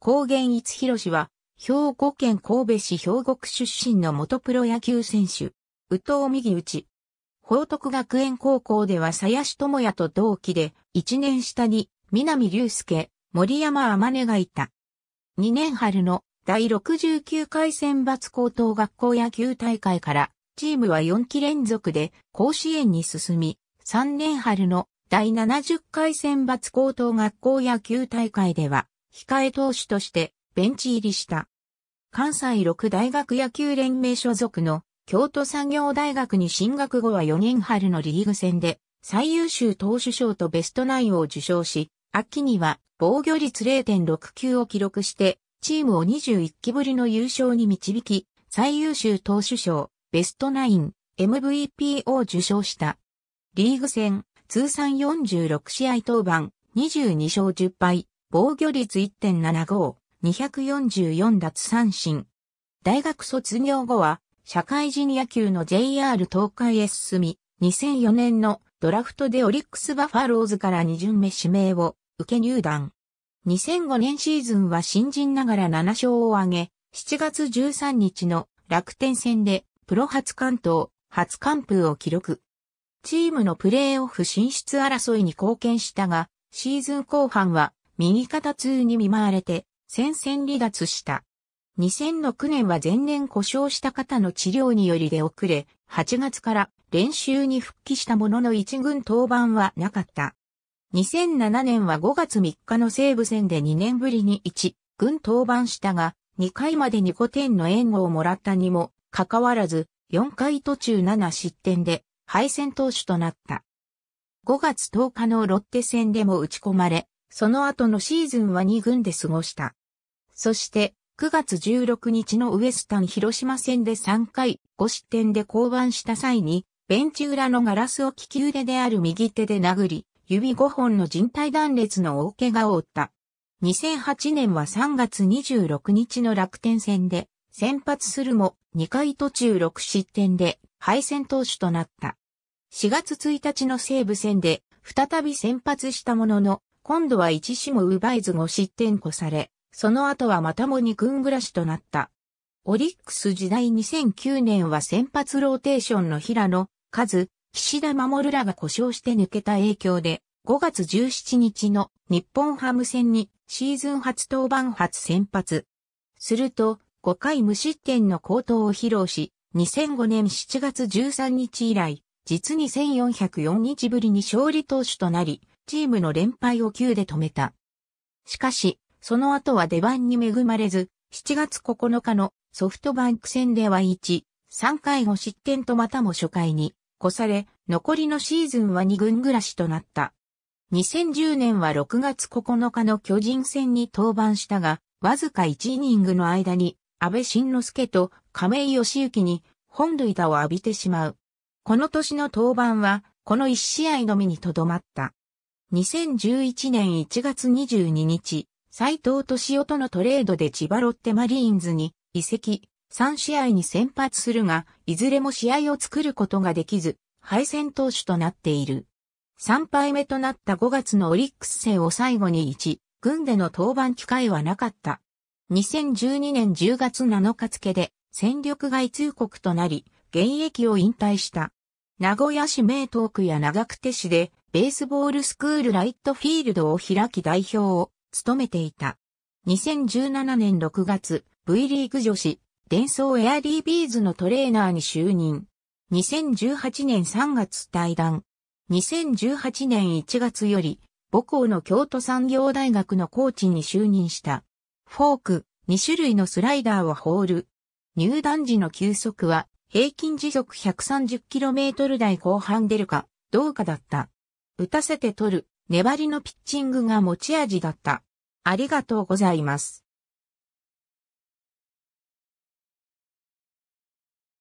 高原一博氏は、兵庫県神戸市兵庫区出身の元プロ野球選手、宇藤右内。報徳学園高校では鞘師智也と同期で、1年下に南隆介、森山天音がいた。2年春の第69回選抜高等学校野球大会から、チームは4期連続で甲子園に進み、3年春の第70回選抜高等学校野球大会では、控え投手としてベンチ入りした。関西六大学野球連盟所属の京都産業大学に進学後は4年春のリーグ戦で最優秀投手賞とベストナインを受賞し、秋には防御率0.69を記録して、チームを21期ぶりの優勝に導き、最優秀投手賞、ベストナイン、MVP を受賞した。リーグ戦、通算46試合登板、22勝10敗、防御率1.75、244奪三振。大学卒業後は、社会人野球の JR 東海へ進み、2004年のドラフトでオリックスバファローズから2巡目指名を受け入団。2005年シーズンは新人ながら7勝を挙げ、7月13日の楽天戦でプロ初関東、初完封を記録。チームのプレーオフ進出争いに貢献したが、シーズン後半は右肩痛に見舞われて、戦線離脱した。2006年は前年故障した方の治療により出遅れ、8月から練習に復帰したものの一軍登板はなかった。2007年は5月3日の西武戦で2年ぶりに1軍登板したが、2回までに5点の援護をもらったにも、かかわらず、4回途中7失点で、敗戦投手となった。5月10日のロッテ戦でも打ち込まれ、その後のシーズンは2軍で過ごした。そして、9月16日のウエスタン広島戦で3回5失点で降板した際に、ベンチ裏のガラスを利き腕である右手で殴り、指5本の人体断裂の大怪我を負った。2008年は3月26日の楽天戦で、先発するも2回途中6失点で敗戦投手となった。4月1日の西武戦で再び先発したものの今度は一死も奪えず5失点こされ、その後はまたも二軍暮らしとなった。オリックス時代2009年は先発ローテーションの平野、ズ、岸田守らが故障して抜けた影響で、5月17日の日本ハム戦にシーズン初登板初先発。すると、5回無失点の高投を披露し、2005年7月13日以来、実に1404日ぶりに勝利投手となり、チームの連敗を9で止めた。しかし、その後は出番に恵まれず、7月9日のソフトバンク戦では1、3回5失点とまたも初回に越され、残りのシーズンは2軍暮らしとなった。2010年は6月9日の巨人戦に登板したが、わずか1イニングの間に、安倍晋之助と亀井義行に本塁打を浴びてしまう。この年の登板は、この1試合のみにとどまった。2011年1月22日、斎藤敏夫とのトレードで千葉ロッテマリーンズに移籍、3試合に先発するが、いずれも試合を作ることができず、敗戦投手となっている。3敗目となった5月のオリックス戦を最後に1、軍での登板機会はなかった。2012年10月7日付で戦力外通告となり、現役を引退した。名古屋市名東区や長久手市でベースボールスクールライトフィールドを開き代表を務めていた。2017年6月、V リーグ女子、伝送エアリービーズのトレーナーに就任。2018年3月対談。2018年1月より、母校の京都産業大学のコーチに就任した。フォーク、2種類のスライダーをホール。入団時の球速は、平均時速 130km 台後半出るか、どうかだった。打たせて取る、粘りのピッチングが持ち味だった。ありがとうございます。